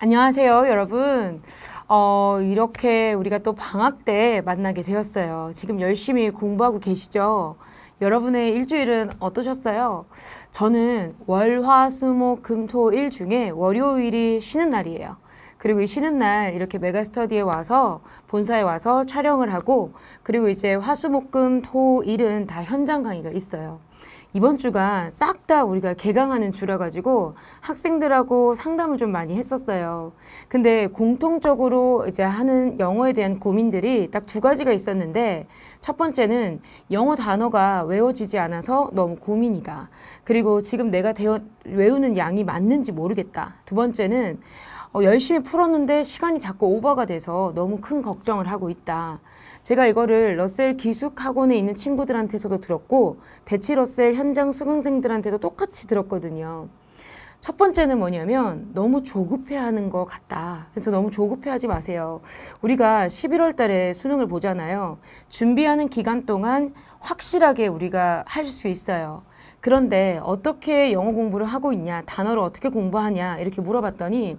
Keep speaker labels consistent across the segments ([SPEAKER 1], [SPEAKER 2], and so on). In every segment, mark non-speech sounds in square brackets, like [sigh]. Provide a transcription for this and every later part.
[SPEAKER 1] 안녕하세요, 여러분. 어, 이렇게 우리가 또 방학 때 만나게 되었어요. 지금 열심히 공부하고 계시죠? 여러분의 일주일은 어떠셨어요? 저는 월, 화, 수, 목, 금, 토, 일 중에 월요일이 쉬는 날이에요. 그리고 이 쉬는 날 이렇게 메가스터디에 와서 본사에 와서 촬영을 하고 그리고 이제 화수목금 토일은 다 현장 강의가 있어요. 이번 주가 싹 다 우리가 개강하는 주라 가지고 학생들하고 상담을 좀 많이 했었어요. 근데 공통적으로 이제 하는 영어에 대한 고민들이 딱 두 가지가 있었는데 첫 번째는 영어 단어가 외워지지 않아서 너무 고민이다. 그리고 지금 내가 되어 외우는 양이 맞는지 모르겠다. 두 번째는 어, 열심히 풀었는데 시간이 자꾸 오버가 돼서 너무 큰 걱정을 하고 있다. 제가 이거를 러셀 기숙학원에 있는 친구들한테서도 들었고 대치 러셀 현장 수강생들한테도 똑같이 들었거든요. 첫 번째는 뭐냐면 너무 조급해하는 것 같다. 그래서 너무 조급해하지 마세요. 우리가 11월 달에 수능을 보잖아요. 준비하는 기간 동안 확실하게 우리가 할 수 있어요. 그런데 어떻게 영어 공부를 하고 있냐, 단어를 어떻게 공부하냐 이렇게 물어봤더니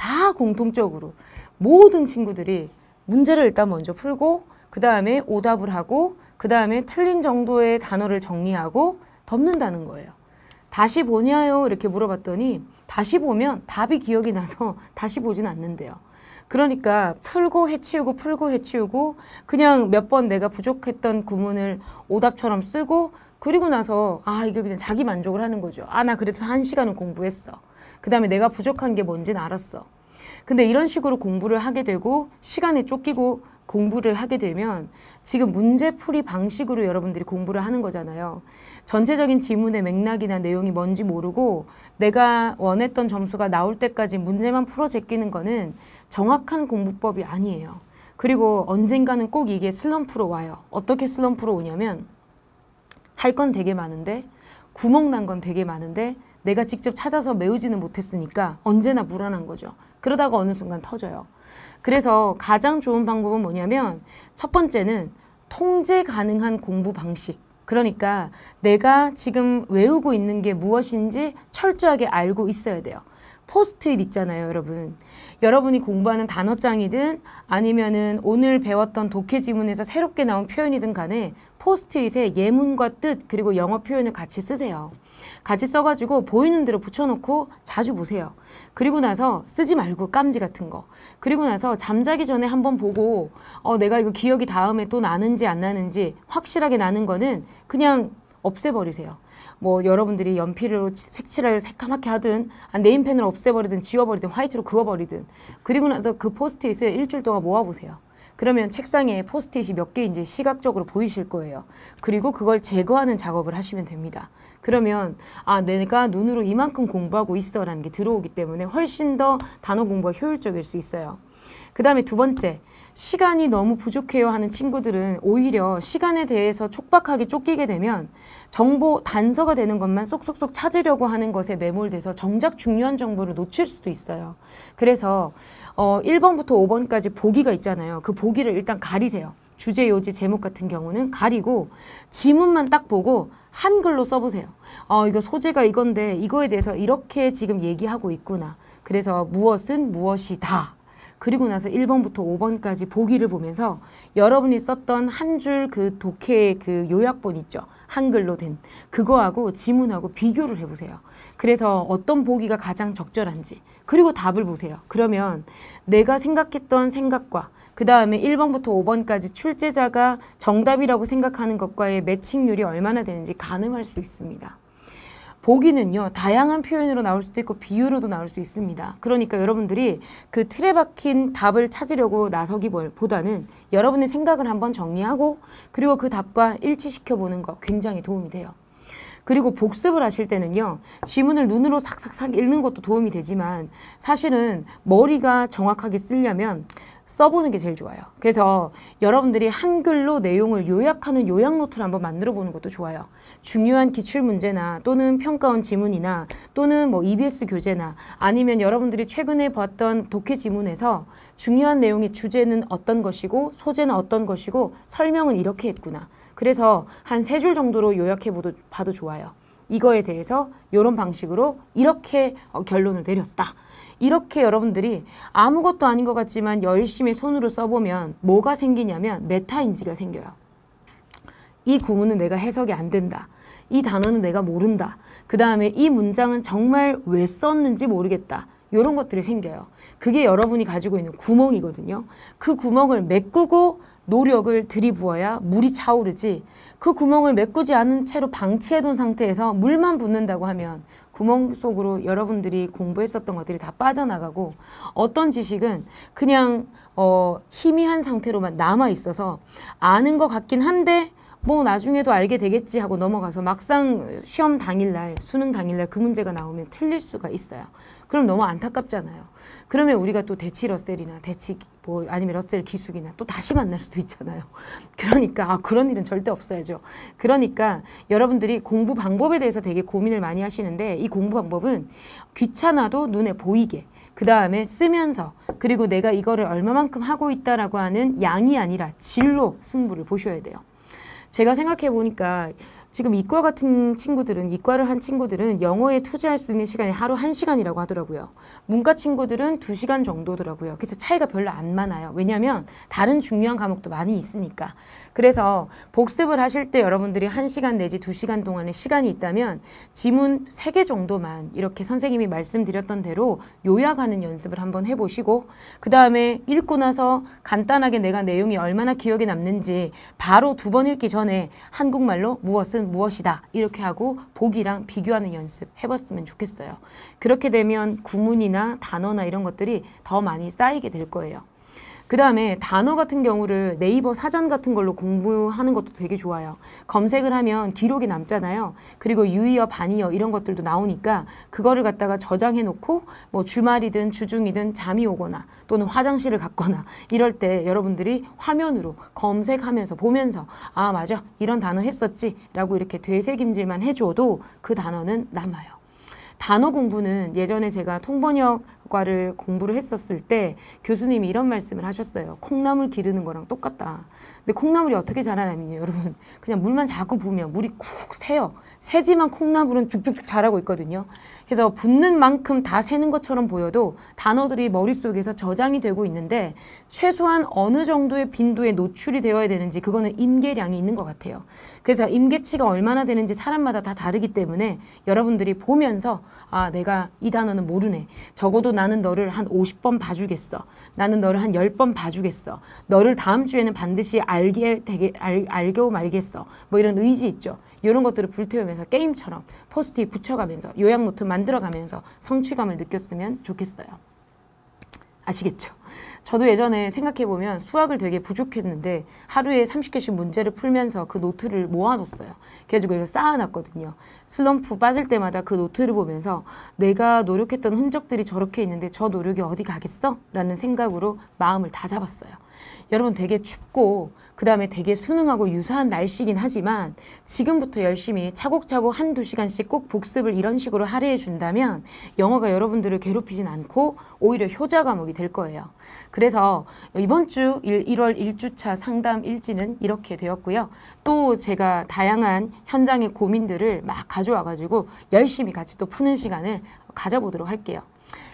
[SPEAKER 1] 다 공통적으로 모든 친구들이 문제를 일단 먼저 풀고 그 다음에 오답을 하고 그 다음에 틀린 정도의 단어를 정리하고 덮는다는 거예요. 다시 보냐요? 이렇게 물어봤더니 다시 보면 답이 기억이 나서 [laughs] 다시 보진 않는데요. 그러니까 풀고 해치우고 풀고 해치우고 그냥 몇 번 내가 부족했던 구문을 오답처럼 쓰고 그리고 나서 아 이게 그냥 자기 만족을 하는 거죠. 아 나 그래도 한 시간은 공부했어. 그 다음에 내가 부족한 게 뭔지는 알았어. 근데 이런 식으로 공부를 하게 되고 시간에 쫓기고 공부를 하게 되면 지금 문제풀이 방식으로 여러분들이 공부를 하는 거잖아요. 전체적인 지문의 맥락이나 내용이 뭔지 모르고 내가 원했던 점수가 나올 때까지 문제만 풀어 제끼는 거는 정확한 공부법이 아니에요. 그리고 언젠가는 꼭 이게 슬럼프로 와요. 어떻게 슬럼프로 오냐면 할건 되게 많은데 구멍난 건 되게 많은데 내가 직접 찾아서 메우지는 못했으니까 언제나 불안한 거죠. 그러다가 어느 순간 터져요. 그래서 가장 좋은 방법은 뭐냐면 첫 번째는 통제 가능한 공부 방식. 그러니까 내가 지금 외우고 있는 게 무엇인지 철저하게 알고 있어야 돼요. 포스트잇 있잖아요, 여러분. 여러분이 공부하는 단어장이든 아니면은 오늘 배웠던 독해 지문에서 새롭게 나온 표현이든 간에 포스트잇에 예문과 뜻 그리고 영어 표현을 같이 쓰세요. 같이 써가지고 보이는 대로 붙여놓고 자주 보세요. 그리고 나서 쓰지 말고 깜지 같은 거. 그리고 나서 잠자기 전에 한번 보고 어 내가 이거 기억이 다음에 또 나는지 안 나는지 확실하게 나는 거는 그냥 없애버리세요. 뭐 여러분들이 연필로 색칠을 새까맣게 하든 네임펜을 없애버리든 지워버리든 화이트로 그어버리든 그리고 나서 그 포스트잇을 일주일 동안 모아보세요. 그러면 책상에 포스트잇이 몇 개인지 시각적으로 보이실 거예요. 그리고 그걸 제거하는 작업을 하시면 됩니다. 그러면 아 내가 눈으로 이만큼 공부하고 있어라는 게 들어오기 때문에 훨씬 더 단어 공부가 효율적일 수 있어요. 그 다음에 두 번째, 시간이 너무 부족해요 하는 친구들은 오히려 시간에 대해서 촉박하게 쫓기게 되면 정보 단서가 되는 것만 쏙쏙쏙 찾으려고 하는 것에 매몰돼서 정작 중요한 정보를 놓칠 수도 있어요. 그래서 어 1번부터 5번까지 보기가 있잖아요. 그 보기를 일단 가리세요. 주제, 요지, 제목 같은 경우는 가리고 지문만 딱 보고 한글로 써보세요. 어, 이거 소재가 이건데 이거에 대해서 이렇게 지금 얘기하고 있구나. 그래서 무엇은 무엇이다. 그리고 나서 1번부터 5번까지 보기를 보면서 여러분이 썼던 한 줄 그 독해 그 요약본 있죠. 한글로 된 그거하고 지문하고 비교를 해보세요. 그래서 어떤 보기가 가장 적절한지 그리고 답을 보세요. 그러면 내가 생각했던 생각과 그 다음에 1번부터 5번까지 출제자가 정답이라고 생각하는 것과의 매칭률이 얼마나 되는지 가늠할 수 있습니다. 보기는요 다양한 표현으로 나올 수도 있고 비유로도 나올 수 있습니다. 그러니까 여러분들이 그 틀에 박힌 답을 찾으려고 나서기보다는 여러분의 생각을 한번 정리하고 그리고 그 답과 일치시켜 보는 거 굉장히 도움이 돼요. 그리고 복습을 하실 때는요 지문을 눈으로 삭삭삭 읽는 것도 도움이 되지만 사실은 머리가 정확하게 쓰려면 써보는 게 제일 좋아요. 그래서 여러분들이 한글로 내용을 요약하는 요약 노트를 한번 만들어 보는 것도 좋아요. 중요한 기출 문제나 또는 평가원 지문이나 또는 뭐 EBS 교재나 아니면 여러분들이 최근에 봤던 독해 지문에서 중요한 내용의 주제는 어떤 것이고 소재는 어떤 것이고 설명은 이렇게 했구나. 그래서 한 세 줄 정도로 요약해 봐도 좋아요. 이거에 대해서 이런 방식으로 이렇게 어, 결론을 내렸다. 이렇게 여러분들이 아무것도 아닌 것 같지만 열심히 손으로 써보면 뭐가 생기냐면 메타인지가 생겨요. 이 구문은 내가 해석이 안 된다. 이 단어는 내가 모른다. 그 다음에 이 문장은 정말 왜 썼는지 모르겠다. 이런 것들이 생겨요. 그게 여러분이 가지고 있는 구멍이거든요. 그 구멍을 메꾸고 노력을 들이부어야 물이 차오르지 그 구멍을 메꾸지 않은 채로 방치해둔 상태에서 물만 붓는다고 하면 구멍 속으로 여러분들이 공부했었던 것들이 다 빠져나가고 어떤 지식은 그냥 어, 희미한 상태로만 남아있어서 아는 것 같긴 한데 뭐 나중에도 알게 되겠지 하고 넘어가서 막상 시험 당일날, 수능 당일날 그 문제가 나오면 틀릴 수가 있어요. 그럼 너무 안타깝잖아요. 그러면 우리가 또 대치 러셀이나 대치 뭐 아니면 러셀 기숙이나 또 다시 만날 수도 있잖아요. [laughs] 그러니까 아 그런 일은 절대 없어야죠. 그러니까 여러분들이 공부 방법에 대해서 되게 고민을 많이 하시는데 이 공부 방법은 귀찮아도 눈에 보이게 그 다음에 쓰면서 그리고 내가 이거를 얼마만큼 하고 있다라고 하는 양이 아니라 질로 승부를 보셔야 돼요. 제가 생각해 보니까 지금 이과 같은 친구들은 이과를 한 친구들은 영어에 투자할 수 있는 시간이 하루 한시간이라고 하더라고요. 문과 친구들은 두시간 정도더라고요. 그래서 차이가 별로 안 많아요. 왜냐하면 다른 중요한 과목도 많이 있으니까. 그래서 복습을 하실 때 여러분들이 한시간 내지 두시간 동안의 시간이 있다면 지문 세 개 정도만 이렇게 선생님이 말씀드렸던 대로 요약하는 연습을 한번 해보시고 그 다음에 읽고 나서 간단하게 내가 내용이 얼마나 기억에 남는지 바로 두 번 읽기 전에 한국말로 무엇을 이은 무엇이다 이렇게 하고 보기랑 비교하는 연습 해봤으면 좋겠어요. 그렇게 되면 구문이나 단어나 이런 것들이 더 많이 쌓이게 될 거예요. 그 다음에 단어 같은 경우를 네이버 사전 같은 걸로 공부하는 것도 되게 좋아요. 검색을 하면 기록이 남잖아요. 그리고 유의어, 반의어 이런 것들도 나오니까 그거를 갖다가 저장해 놓고 뭐 주말이든 주중이든 잠이 오거나 또는 화장실을 갔거나 이럴 때 여러분들이 화면으로 검색하면서 보면서 아 맞아 이런 단어 했었지 라고 이렇게 되새김질만 해줘도 그 단어는 남아요. 단어 공부는 예전에 제가 통번역 과를 공부를 했었을 때 교수님이 이런 말씀을 하셨어요. 콩나물 기르는 거랑 똑같다. 근데 콩나물이 어떻게 자라냐면요, 여러분. 그냥 물만 자꾸 부으면 물이 쿡 새요. 새지만 콩나물은 쭉쭉쭉 자라고 있거든요. 그래서 붓는 만큼 다 새는 것처럼 보여도 단어들이 머릿속에서 저장이 되고 있는데 최소한 어느 정도의 빈도에 노출이 되어야 되는지 그거는 임계량이 있는 것 같아요. 그래서 임계치가 얼마나 되는지 사람마다 다 다르기 때문에 여러분들이 보면서 아, 내가 이 단어는 모르네. 적어도 나는 너를 한 50번 봐주겠어. 나는 너를 한 10번 봐주겠어. 너를 다음 주에는 반드시 알게 되게 알, 알고 말겠어. 뭐 이런 의지 있죠. 이런 것들을 불태우면서 게임처럼 포스트잇 붙여가면서 요약 노트 만들어가면서 성취감을 느꼈으면 좋겠어요. 아시겠죠? 저도 예전에 생각해보면 수학을 되게 부족했는데 하루에 30개씩 문제를 풀면서 그 노트를 모아뒀어요. 그래가지고 이거 쌓아놨거든요. 슬럼프 빠질 때마다 그 노트를 보면서 내가 노력했던 흔적들이 저렇게 있는데 저 노력이 어디 가겠어? 라는 생각으로 마음을 다 잡았어요. 여러분 되게 춥고 그 다음에 되게 수능하고 유사한 날씨긴 하지만 지금부터 열심히 차곡차곡 한두 시간씩 꼭 복습을 이런 식으로 할애해 준다면 영어가 여러분들을 괴롭히진 않고 오히려 효자 과목이 될 거예요. 그래서 이번 주 1, 월 1주차 상담 일지는 이렇게 되었고요. 또 제가 다양한 현장의 고민들을 막 가져와가지고 열심히 같이 또 푸는 시간을 가져보도록 할게요.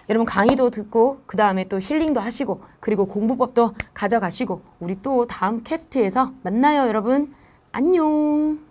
[SPEAKER 1] 여러분 강의도 듣고 그 다음에 또 힐링도 하시고 그리고 공부법도 가져가시고 우리 또 다음 캐스트에서 만나요 여러분 안녕